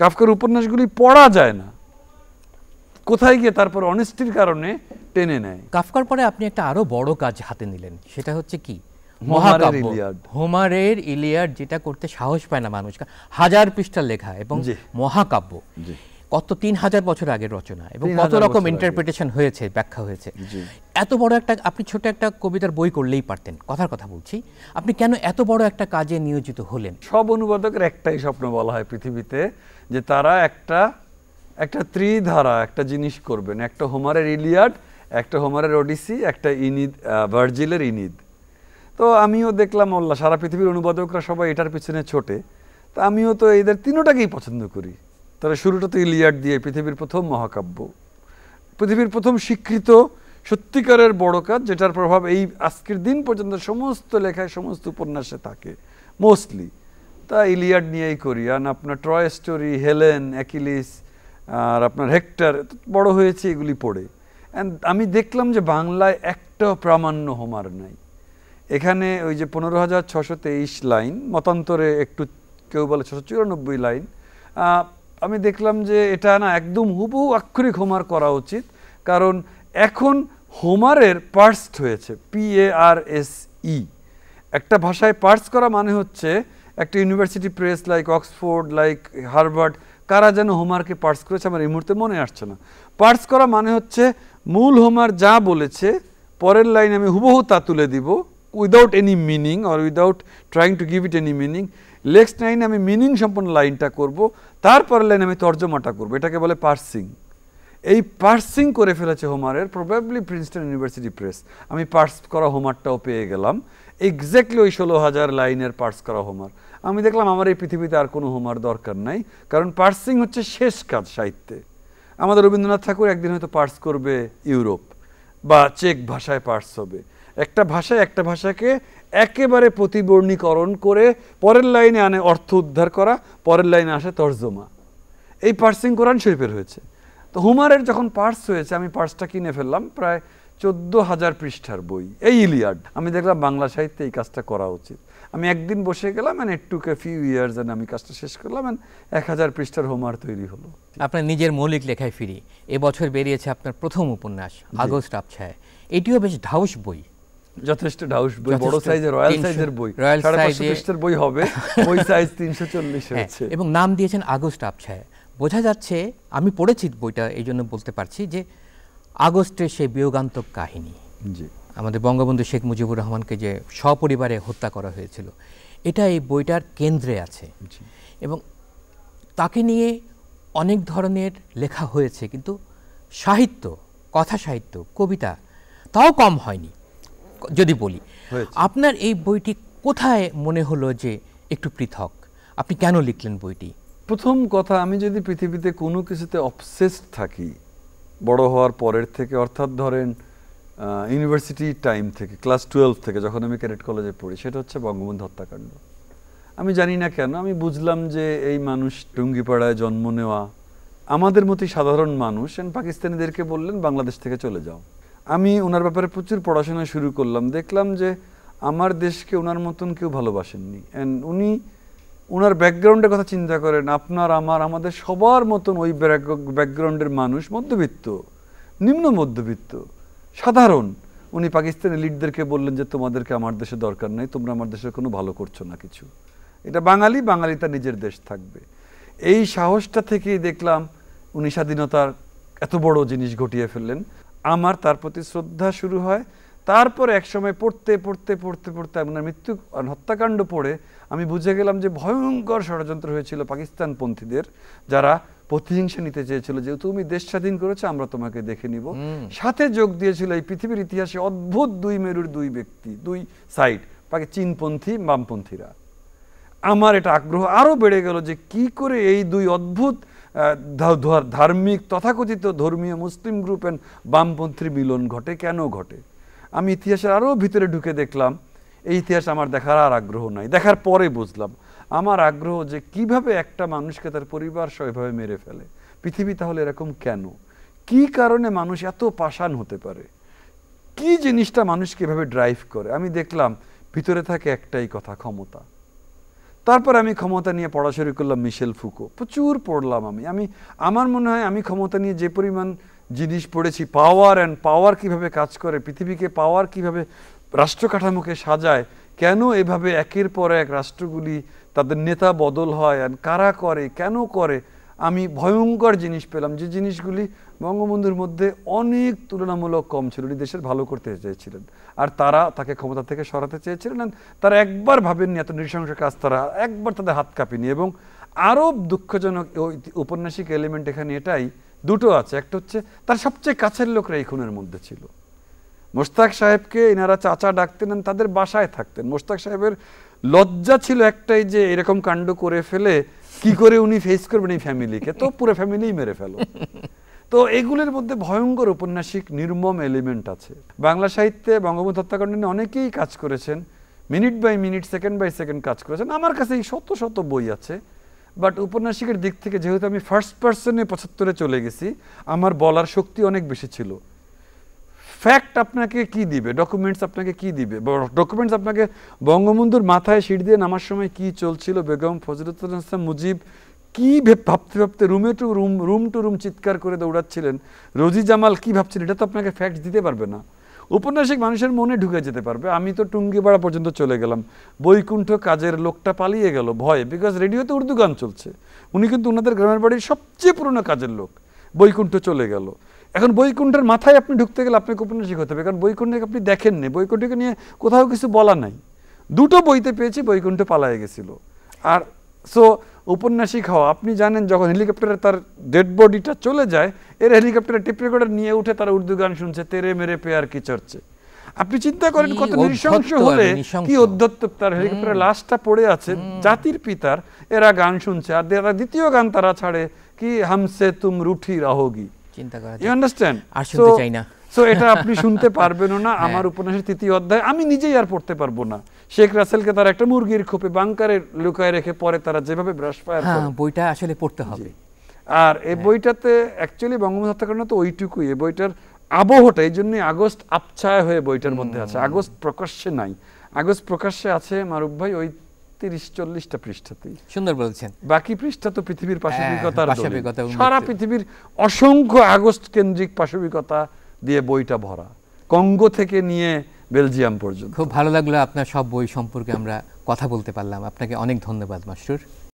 কাফকার উপন্যাসগুলি পড়া যায় না কোথায় গিয়ে তারপর অনেস্টির কারণে টেনে নেয় কাফকার পরে আপনি একটা আরো বড় কাজ হাতে নিলেন সেটা হচ্ছে কি মহাকাব্য হোমারের ইলিয়ার্ড যেটা করতে সাহস পায় না মানুষ হাজার পৃষ্ঠার লেখা এবং মহাকাব্য কত তিন হাজার বছর আগের রচনা এবং কত রকম ইন্টারপ্রিটেশন হয়েছে ব্যাখ্যা হয়েছে এত বড় একটা আপনি ছোট একটা কবিতার বই করলেই পারতেন কথার কথা বলছি আপনি কেন এত বড় একটা কাজে নিয়োজিত হলেন সব অনুবাদকের একটাই স্বপ্ন বলা হয় পৃথিবীতে যে তারা একটা একটা ত্রিধারা একটা জিনিস করবেন একটা হোমারের ইলিয়াড একটা হোমারের ওডিসি একটা ইনিদ ভার্জিলের ইনিদ তো আমিও দেখলাম আল্লাহ সারা পৃথিবীর অনুবাদকরা সবাই এটার পিছনে ছোটে তা আমিও তো এদের তিনোটাকেই পছন্দ করি তারা শুরুটাতে ইলিয়াড দিয়ে পৃথিবীর প্রথম মহাকাব্য পৃথিবীর প্রথম স্বীকৃত সত্যিকারের বড় কাজ যেটার প্রভাব এই আজকের দিন পর্যন্ত সমস্ত লেখায় সমস্ত উপন্যাসে থাকে মোস্টলি তা ইলিয়াড নিয়েই করি আর আপনার ট্রয় স্টোরি হেলেন অ্যাকিলিস আর আপনার হেক্টর বড় হয়েছে এগুলি পড়ে অ্যান্ড আমি দেখলাম যে বাংলায় একটাও প্রামাণ্য হোমার নাই এখানে ওই যে পনেরো হাজার ছশো তেইশ লাইন মতান্তরে একটু কেউ বলে ছশো চুরানব্বই লাইন আমি দেখলাম যে এটা না একদম হুবহু আক্ষরিক হোমার করা উচিত কারণ এখন হোমারের পার্সড হয়েছে P A R S E একটা ভাষায় পার্স করা মানে হচ্ছে একটা university press like Oxford like Harvard কারা যেন হোমারকে পার্স করেছে আমার এই মুহূর্তে মনে আসছে না পার্স করা মানে হচ্ছে মূল হোমার যা বলেছে পরের লাইন আমি হুবহু তা তুলে দিব without any meaning or without trying to give it any meaning লেক্স লাইনে আমি মিনিং সম্পন্ন লাইনটা করব তারপরের লাইন আমি তর্জমাটা করবো এটাকে বলে পার্সিং এই পার্সিং করে ফেলেছে হোমারের প্রবাবলি প্রিন্সটন ইউনিভার্সিটি প্রেস আমি পার্স করা হোমারটাও পেয়ে গেলাম এক্স্যাক্টলি ওই ষোলো হাজার লাইনের পার্স করা হোমার আমি দেখলাম আমার এই পৃথিবীতে আর কোনো হোমার দরকার নাই কারণ পার্সিং হচ্ছে শেষ কাজ সাহিত্যে আমাদের রবীন্দ্রনাথ ঠাকুর একদিন হয়তো পার্স করবে ইউরোপ বা চেক ভাষায় পার্স হবে একটা ভাষায় একটা ভাষাকে একেবারে প্রতিবর্ণীকরণ করে পরের লাইনে আনে অর্থ উদ্ধার করা পরের লাইনে আসে তর্জমা এই পার্সিং কোরআন শরীফের হয়েছে তো হুমারের যখন পার্স হয়েছে আমি পার্সটা কিনে ফেললাম প্রায় চোদ্দ হাজার পৃষ্ঠার বই এই ইলিয়াড আমি দেখলাম বাংলা সাহিত্যে এই কাজটা করা উচিত আমি একদিন বসে গেলাম মানে একটু টুক ফিউ ইয়ার্স অ্যান্ড আমি কাজটা শেষ করলাম অ্যান্ড এক হাজার পৃষ্ঠার হোমার তৈরি হলো আপনার নিজের মৌলিক লেখায় ফিরি এবছর বেরিয়েছে আপনার প্রথম উপন্যাস আগস্ট আপছায় এটিও বেশ ধাউস বই যথেষ্ট ডাউস বই বড় সাইজের রয়্যাল সাইজের বই রয়্যাল সাইজের বই হবে ওই সাইজ তিনশো চল্লিশ হ্যাঁ, হয়েছে এবং নাম দিয়েছেন আগস্ট আবছায় বোঝা যাচ্ছে আমি পড়েছি বইটা এই জন্য বলতে পারছি যে আগস্টের সেই বিয়োগান্তক কাহিনী জি আমাদের বঙ্গবন্ধু শেখ মুজিবুর রহমানকে যে সপরিবারে হত্যা করা হয়েছিল এটা এই বইটার কেন্দ্রে আছে এবং তাকে নিয়ে অনেক ধরনের লেখা হয়েছে কিন্তু সাহিত্য কথা সাহিত্য কবিতা তাও কম হয়নি যদি বলি আপনার এই বইটি কোথায় মনে হলো যে একটু পৃথক আপনি কেন লিখলেন বইটি প্রথম কথা আমি যদি পৃথিবীতে কোনো কিছুতে অবসেসড থাকি বড় হওয়ার পরের থেকে অর্থাৎ ধরেন ইউনিভার্সিটি টাইম থেকে ক্লাস টুয়েলভ থেকে যখন আমি ক্যাডেট কলেজে পড়ি সেটা হচ্ছে বঙ্গবন্ধু হত্যাকাণ্ড আমি জানি না কেন আমি বুঝলাম যে এই মানুষ টুঙ্গিপাড়ায় জন্ম নেওয়া আমাদের মতোই সাধারণ মানুষ পাকিস্তানিদেরকে বললেন বাংলাদেশ থেকে চলে যাও আমি ওনার ব্যাপারে প্রচুর পড়াশোনা শুরু করলাম দেখলাম যে আমার দেশকে ওনার মতন কেউ ভালোবাসেননি অ্যান্ড উনি ওনার ব্যাকগ্রাউন্ডের কথা চিন্তা করেন আপনার আমার আমাদের সবার মতন ওই ব্যাকগ্রাউন্ডের মানুষ মধ্যবিত্ত নিম্ন মধ্যবিত্ত সাধারণ উনি পাকিস্তানি লিডদেরকে বললেন যে তোমাদেরকে আমার দেশে দরকার নেই তোমরা আমার দেশের কোনো ভালো করছো না কিছু এটা বাঙালি বাঙালি তার নিজের দেশ থাকবে এই সাহসটা থেকেই দেখলাম উনি স্বাধীনতার এত বড় জিনিস ঘটিয়ে ফেললেন আমার তার প্রতি শ্রদ্ধা শুরু হয় তারপরে একসময় পড়তে পড়তে পড়তে পড়তে আপনার মৃত্যু হত্যাকাণ্ড পড়ে আমি বুঝে গেলাম যে ভয়ঙ্কর ষড়যন্ত্র হয়েছিল পন্থীদের যারা প্রতিহিংসা নিতে চেয়েছিল যে তুমি দেশ স্বাধীন করেছো আমরা তোমাকে দেখে নিব সাথে যোগ দিয়েছিল এই পৃথিবীর ইতিহাসে অদ্ভুত দুই মেরুর দুই ব্যক্তি দুই সাইড পাকি চীনপন্থী বামপন্থীরা আমার এটা আগ্রহ আরও বেড়ে গেল যে কি করে এই দুই অদ্ভুত ধার্মিক তথাকথিত ধর্মীয় মুসলিম গ্রুপ অ্যান্ড বামপন্থী মিলন ঘটে কেন ঘটে আমি ইতিহাসের আরও ভিতরে ঢুকে দেখলাম এই ইতিহাস আমার দেখার আর আগ্রহ নাই দেখার পরে বুঝলাম আমার আগ্রহ যে কিভাবে একটা মানুষকে তার পরিবার সেভাবে মেরে ফেলে পৃথিবী তাহলে এরকম কেন কি কারণে মানুষ এত পাষাণ হতে পারে কি জিনিসটা মানুষকে এভাবে ড্রাইভ করে আমি দেখলাম ভিতরে থাকে একটাই কথা ক্ষমতা তারপর আমি ক্ষমতা নিয়ে পড়া শুরু করলাম মিশেল ফুকো প্রচুর পড়লাম আমি আমি আমার মনে হয় আমি ক্ষমতা নিয়ে যে পরিমাণ জিনিস পড়েছি পাওয়ার অ্যান্ড পাওয়ার কিভাবে কাজ করে পৃথিবীকে পাওয়ার কিভাবে রাষ্ট্র কাঠামোকে সাজায় কেন এভাবে একের পর এক রাষ্ট্রগুলি তাদের নেতা বদল হয় অ্যান্ড কারা করে কেন করে আমি ভয়ঙ্কর জিনিস পেলাম যে জিনিসগুলি বঙ্গবন্ধুর মধ্যে অনেক তুলনামূলক কম ছিল উনি দেশের ভালো করতে চেয়েছিলেন আর তারা তাকে ক্ষমতা থেকে সরাতে চেয়েছিলেন তারা একবার ভাবেননি এত নৃশংস কাজ তারা একবার তাদের হাত কাঁপেনি এবং আরও দুঃখজনক ঔপন্যাসিক এলিমেন্ট এখানে এটাই দুটো আছে একটা হচ্ছে তার সবচেয়ে কাছের লোকরা এই খুনের মধ্যে ছিল মোস্তাক সাহেবকে এনারা চাচা ডাকতেন তাদের বাসায় থাকতেন মোস্তাক সাহেবের লজ্জা ছিল একটাই যে এরকম কাণ্ড করে ফেলে কি করে উনি ফেস করবেন এই ফ্যামিলিকে তো পুরো ফ্যামিলিই মেরে ফেলো তো এগুলোর মধ্যে ভয়ঙ্কর উপন্যাসিক নির্মম এলিমেন্ট আছে বাংলা সাহিত্যে বঙ্গবন্ধু হত্যাকাণ্ড নিয়ে অনেকেই কাজ করেছেন minute by minute second by second কাজ করেছেন আমার কাছে এই শত শত বই আছে বাট উপন্যাসিকের দিক থেকে যেহেতু আমি ফার্স্ট পার্সনে পঁচাত্তরে চলে গেছি আমার বলার শক্তি অনেক বেশি ছিল ফ্যাক্ট আপনাকে কি দিবে ডকুমেন্টস আপনাকে কি দিবে ডকুমেন্টস আপনাকে বঙ্গবন্ধুর মাথায় সিঁড়ি দিয়ে নামার সময় কি চলছিল বেগম ফজরতুল ইসলাম মুজিব কি ভাবতে ভাবতে রুমে to room room to room চিৎকার করে দৌড়াচ্ছিলেন রোজি জামাল কি ভাবছিলেন এটা তো আপনাকে ফ্যাক্ট দিতে পারবে না উপন্যাসিক মানুষের মনে ঢুকে যেতে পারবে আমি তো টুঙ্গিপাড়া পর্যন্ত চলে গেলাম বৈকুণ্ঠ কাজের লোকটা পালিয়ে গেল ভয়ে বিকজ রেডিওতে উর্দু গান চলছে উনি কিন্তু ওনাদের গ্রামের বাড়ির সবচেয়ে পুরনো কাজের লোক বৈকুণ্ঠ চলে গেল এখন বৈকুণ্ঠের মাথায় আপনি ঢুকতে গেলে আপনাকে উপন্যাসিক হতে হবে কারণ বৈকুণ্ঠকে আপনি দেখেন দেখেননি বৈকুণ্ঠকে নিয়ে কোথাও কিছু বলা নাই দুটো বইতে পেয়েছি বৈকুণ্ঠ পালায় গেছিল আর সো উপন্যাসিক হওয়া আপনি জানেন যখন হেলিকপ্টারে তার ডেড বডিটা চলে যায় এর হেলিকপ্টারে টিপ রেকর্ডার নিয়ে উঠে তারা উর্দু গান শুনছে তেরে মেরে পেয়ার কি চড়ছে আপনি চিন্তা করেন কত নৃশংস হলে কি অধ্যত্ব তার হেলিকপ্টারের লাশটা পড়ে আছে জাতির পিতার এরা গান শুনছে আর দ্বিতীয় গান তারা ছাড়ে কি হামসে তুম রুঠি রাহোগি চিন্তা করা ইউ আন্ডারস্ট্যান্ড আর শুনতে চাই না সো এটা আপনি শুনতে পারবেন না হ্যাঁ। আমার উপন্যাসের তৃতীয় অধ্যায় আমি নিজেই আর পড়তে পারবো না শেখ রাসেলকে একটা মুরগির খোপে বাংকারে লুকায় রেখে পরে তারা যেভাবে ব্রাশ হ্যাঁ, ফায়ার বইটা আসলে পড়তে হবে আর এই হ্যাঁ। বইটাতে অ্যাকচুয়ালি বঙ্গবন্ধু হত্যাকাণ্ড তো ওইটুকুই এই বইটার আবহটা এই জন্যই আগস্ট আবছায়া হয়ে বইটার মধ্যে আছে আগস্ট প্রকাশ্যে নাই আগস্ট প্রকাশ্যে আছে মারুফ ভাই ওই তিরিশ চল্লিশটা পৃষ্ঠাতেই সুন্দর বাকি পৃষ্ঠা তো পৃথিবীর হ্যাঁ, পাশবিকতার সারা পৃথিবীর অসংখ্য আগস্ট কেন্দ্রিক পাশবিকতা দিয়ে বইটা ভরা কঙ্গো থেকে নিয়ে বেলজিয়াম পর্যন্ত খুব ভালো লাগলো আপনার সব বই সম্পর্কে আমরা কথা বলতে পারলাম আপনাকে অনেক ধন্যবাদ মাস্টুর